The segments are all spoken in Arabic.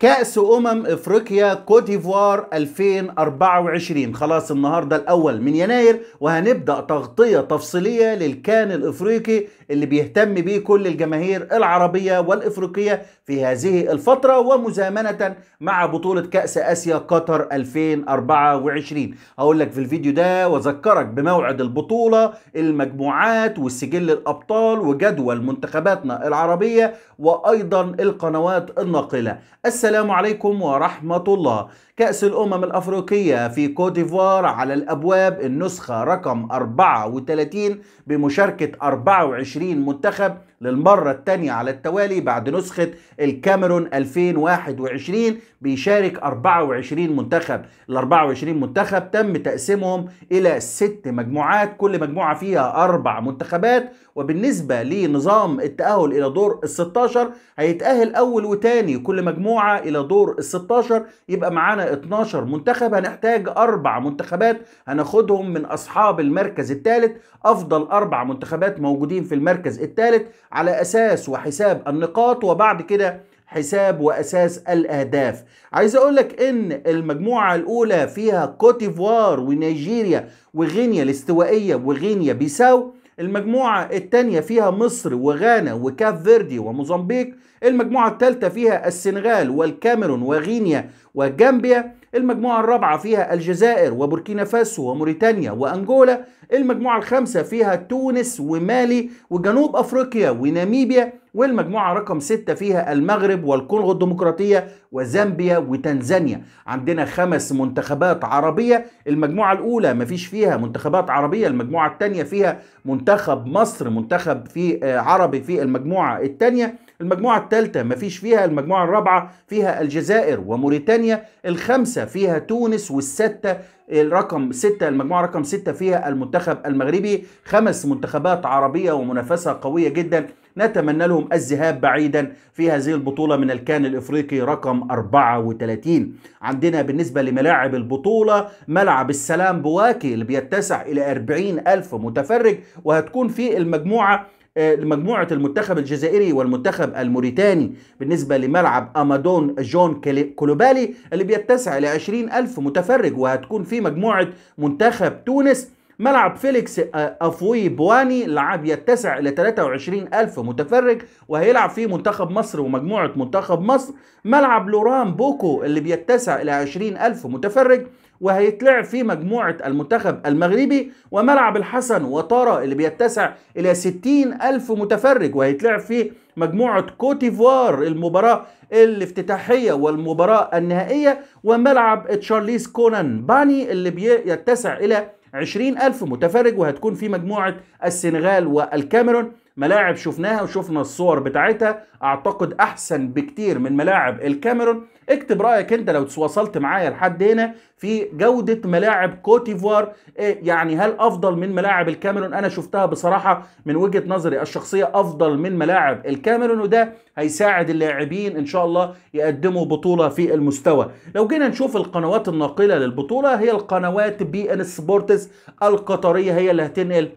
كأس أمم إفريقيا كوت ديفوار 2024 خلاص النهاردة الأول من يناير وهنبدأ تغطية تفصيلية للكان الإفريقي اللي بيهتم بيه كل الجماهير العربية والإفريقية في هذه الفترة ومزامنة مع بطولة كأس آسيا قطر 2024 هقول لك في الفيديو ده وأذكرك بموعد البطولة المجموعات وسجل الأبطال وجدول منتخباتنا العربية وأيضا القنوات الناقلة السلام السلام عليكم ورحمة الله كأس الأمم الأفريقية في كوديفوار على الأبواب النسخة رقم 34 بمشاركة 24 منتخب للمرة الثانية على التوالي بعد نسخة الكاميرون 2021 بيشارك 24 منتخب ال 24 منتخب تم تقسيمهم إلى ست مجموعات كل مجموعة فيها أربع منتخبات وبالنسبة لنظام التأهل إلى دور ال 16 هيتأهل أول وتاني كل مجموعة إلى دور ال 16 يبقى معانا 12 منتخب هنحتاج أربع منتخبات هناخدهم من أصحاب المركز الثالث أفضل أربع منتخبات موجودين في المركز الثالث على أساس وحساب النقاط وبعد كده حساب وأساس الأهداف عايز أقولك إن المجموعة الأولى فيها كوتيفوار ونيجيريا وغينيا الاستوائية وغينيا بيساو المجموعة الثانية فيها مصر وغانا وكاف فيردي وموزمبيق المجموعة الثالثة فيها السنغال والكاميرون وغينيا وجامبيا المجموعة الرابعة فيها الجزائر وبوركينا فاسو وموريتانيا وأنجولا المجموعة الخامسة فيها تونس ومالي وجنوب أفريقيا وناميبيا والمجموعة رقم ستة فيها المغرب والكونغو الديمقراطية وزامبيا وتنزانيا عندنا خمس منتخبات عربية المجموعة الأولى مفيش فيها منتخبات عربية المجموعة الثانية فيها منتخب مصر منتخب في آه، عربي في المجموعة الثانية المجموعة الثالثة مفيش فيها المجموعة الرابعة فيها الجزائر وموريتانيا الخمسة فيها تونس والستة الرقم ستة المجموعة رقم ستة فيها المنتخب المغربي خمس منتخبات عربية ومنافسة قوية جدا نتمنى لهم الذهاب بعيدا في هذه البطولة من الكان الإفريقي رقم 34 عندنا بالنسبة لملاعب البطولة ملعب السلام بواكي اللي بيتسع إلى 40 ألف متفرج وهتكون في المجموعة مجموعه المنتخب الجزائري والمنتخب الموريتاني بالنسبه لملعب امادون جون كولوبالي اللي بيتسع ل ألف متفرج وهتكون في مجموعه منتخب تونس ملعب فيليكس آه، أفوي بواني لعب يتسع إلى 23000 متفرج وهيلعب فيه منتخب مصر ومجموعة منتخب مصر ملعب لوران بوكو اللي بيتسع إلى 20000 متفرج وهيتلعب فيه مجموعة المنتخب المغربي وملعب الحسن وطارة اللي بيتسع إلى 60 ألف متفرج وهيتلعب فيه مجموعة كوتيفوار المباراة الافتتاحية والمباراة النهائية وملعب تشارليز كونان باني اللي بيتسع إلى 20 ألف متفرج وهتكون في مجموعة السنغال والكاميرون ملاعب شفناها وشفنا الصور بتاعتها اعتقد احسن بكتير من ملاعب الكاميرون اكتب رايك انت لو تواصلت معايا لحد هنا في جوده ملاعب كوتيفوار إيه يعني هل افضل من ملاعب الكاميرون انا شفتها بصراحه من وجهه نظري الشخصيه افضل من ملاعب الكاميرون وده هيساعد اللاعبين ان شاء الله يقدموا بطوله في المستوى لو جينا نشوف القنوات الناقله للبطوله هي القنوات بي ان سبورتس القطريه هي اللي هتنقل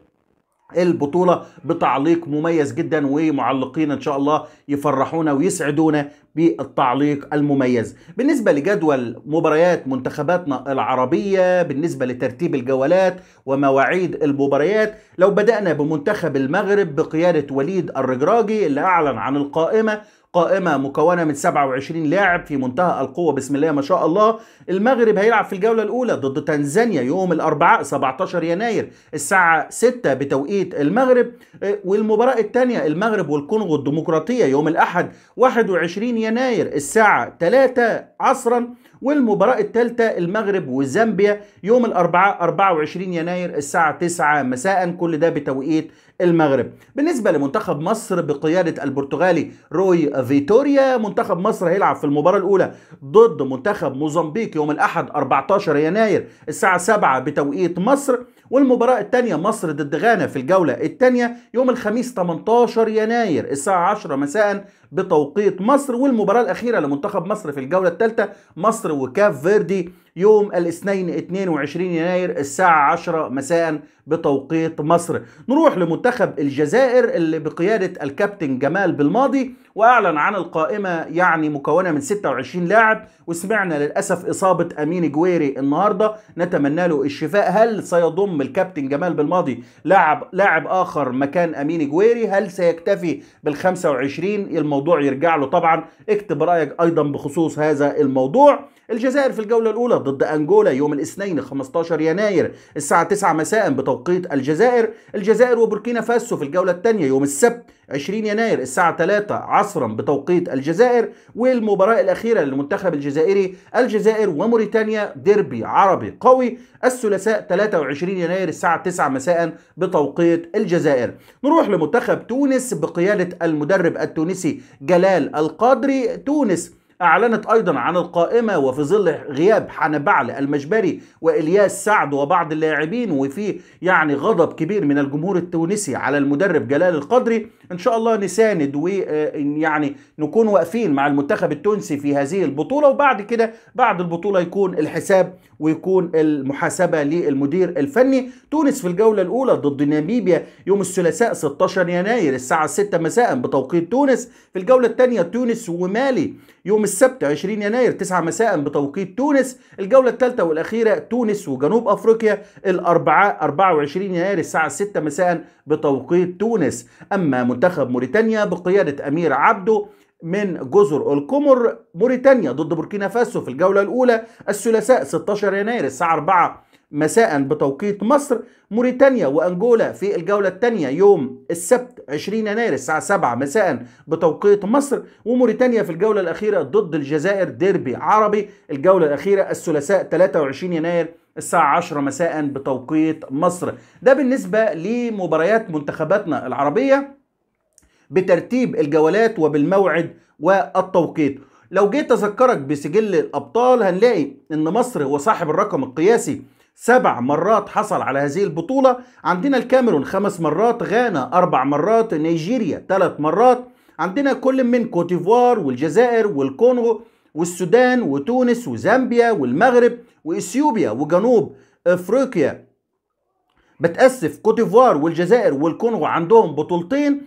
البطولة بتعليق مميز جدا ومعلقين ان شاء الله يفرحونا ويسعدونا بالتعليق المميز بالنسبة لجدول مباريات منتخباتنا العربية بالنسبة لترتيب الجولات ومواعيد المباريات لو بدأنا بمنتخب المغرب بقيادة وليد الرجراجي اللي أعلن عن القائمة قائمه مكونه من 27 لاعب في منتهى القوه بسم الله ما شاء الله المغرب هيلعب في الجوله الاولى ضد تنزانيا يوم الاربعاء 17 يناير الساعه 6 بتوقيت المغرب إيه، والمباراه الثانيه المغرب والكونغو الديمقراطيه يوم الاحد 21 يناير الساعه 3 عصرا والمباراة الثالثة المغرب وزامبيا يوم الأربعاء 24 يناير الساعة 9 مساء كل ده بتوقيت المغرب بالنسبة لمنتخب مصر بقيادة البرتغالي روي فيتوريا منتخب مصر هيلعب في المباراة الأولى ضد منتخب موزمبيق يوم الأحد 14 يناير الساعة 7 بتوقيت مصر والمباراة الثانية مصر ضد غانا في الجولة الثانية يوم الخميس 18 يناير الساعة 10 مساء بتوقيت مصر والمباراة الأخيرة لمنتخب مصر في الجولة الثالثة مصر وكاف فيردي يوم الاثنين 22 يناير الساعة 10 مساء بتوقيت مصر نروح لمنتخب الجزائر اللي بقيادة الكابتن جمال بالماضي وأعلن عن القائمة يعني مكونة من 26 لاعب وسمعنا للأسف إصابة أمين جويري النهاردة نتمنى له الشفاء هل سيضم الكابتن جمال بالماضي لاعب لاعب آخر مكان أمين جويري هل سيكتفي بال 25 الموضوع الموضوع يرجع له طبعا اكتب رايك ايضا بخصوص هذا الموضوع الجزائر في الجولة الأولى ضد أنجولا يوم الاثنين 15 يناير الساعة 9 مساء بتوقيت الجزائر الجزائر وبوركينا فاسو في الجولة الثانية يوم السبت 20 يناير الساعة 3 عصرا بتوقيت الجزائر والمباراة الأخيرة للمنتخب الجزائري الجزائر وموريتانيا ديربي عربي قوي الثلاثاء 23 يناير الساعة 9 مساء بتوقيت الجزائر نروح لمنتخب تونس بقيادة المدرب التونسي جلال القادري تونس أعلنت أيضا عن القائمة وفي ظل غياب حنبعل المجبري وإلياس سعد وبعض اللاعبين وفي يعني غضب كبير من الجمهور التونسي على المدرب جلال القدري إن شاء الله نساند ويعني آه، نكون واقفين مع المنتخب التونسي في هذه البطولة وبعد كده بعد البطولة يكون الحساب ويكون المحاسبه للمدير الفني تونس في الجوله الاولى ضد ناميبيا يوم الثلاثاء 16 يناير الساعه 6 مساء بتوقيت تونس في الجوله الثانيه تونس ومالي يوم السبت 20 يناير 9 مساء بتوقيت تونس الجولة الثالثة والأخيرة تونس وجنوب أفريقيا الأربعاء 24 يناير الساعة 6 مساء بتوقيت تونس أما منتخب موريتانيا بقيادة أمير عبده من جزر القمر موريتانيا ضد بوركينا فاسو في الجولة الأولى الثلاثاء 16 يناير الساعة 4 مساء بتوقيت مصر موريتانيا وأنجولا في الجولة الثانية يوم السبت 20 يناير الساعة 7 مساء بتوقيت مصر وموريتانيا في الجولة الأخيرة ضد الجزائر ديربي عربي الجولة الأخيرة الثلاثاء 23 يناير الساعة 10 مساء بتوقيت مصر ده بالنسبة لمباريات منتخباتنا العربية بترتيب الجولات وبالموعد والتوقيت لو جيت اذكرك بسجل الابطال هنلاقي ان مصر هو صاحب الرقم القياسي سبع مرات حصل على هذه البطولة عندنا الكاميرون خمس مرات غانا أربع مرات نيجيريا ثلاث مرات عندنا كل من كوتيفوار والجزائر والكونغو والسودان وتونس وزامبيا والمغرب وإثيوبيا وجنوب أفريقيا بتأسف كوتيفوار والجزائر والكونغو عندهم بطولتين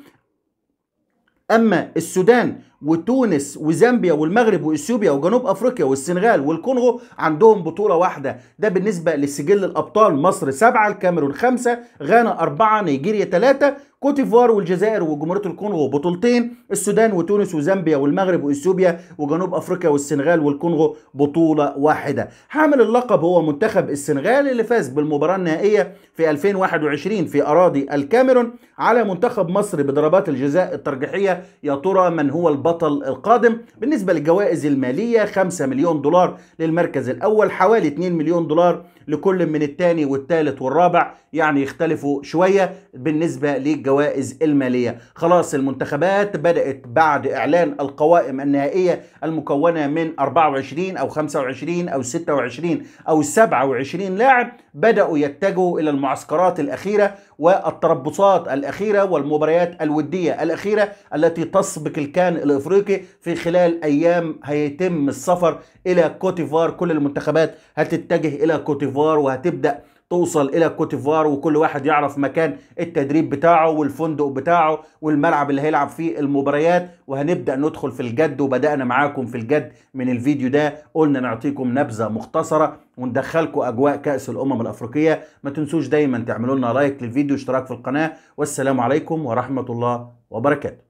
اما السودان وتونس وزامبيا والمغرب واثيوبيا وجنوب افريقيا والسنغال والكونغو عندهم بطوله واحده ده بالنسبه لسجل الابطال مصر سبعه الكاميرون خمسه غانا اربعه نيجيريا ثلاثه كوت ديفوار والجزائر وجمهوريه الكونغو بطولتين السودان وتونس وزامبيا والمغرب واثيوبيا وجنوب افريقيا والسنغال والكونغو بطوله واحده حامل اللقب هو منتخب السنغال اللي فاز بالمباراه النهائيه في 2021 في اراضي الكاميرون على منتخب مصر بضربات الجزاء الترجيحيه يا ترى من هو البطل القادم بالنسبه للجوائز الماليه 5 مليون دولار للمركز الاول حوالي 2 مليون دولار لكل من الثاني والثالث والرابع يعني يختلفوا شويه بالنسبه للجوائز الماليه خلاص المنتخبات بدات بعد اعلان القوائم النهائيه المكونه من 24 او 25 او 26 او 27 لاعب بداوا يتجهوا الى المعسكرات الاخيره والتربصات الأخيرة والمباريات الودية الأخيرة التي تسبق الكان الإفريقي في خلال أيام هيتم السفر إلى كوتيفار كل المنتخبات هتتجه إلى كوتيفار وهتبدأ توصل الى كوتيفوار وكل واحد يعرف مكان التدريب بتاعه والفندق بتاعه والملعب اللي هيلعب فيه المباريات وهنبدا ندخل في الجد وبدانا معاكم في الجد من الفيديو ده قلنا نعطيكم نبذه مختصره وندخلكم اجواء كاس الامم الافريقيه ما تنسوش دايما تعملوا لنا لايك للفيديو واشتراك في القناه والسلام عليكم ورحمه الله وبركاته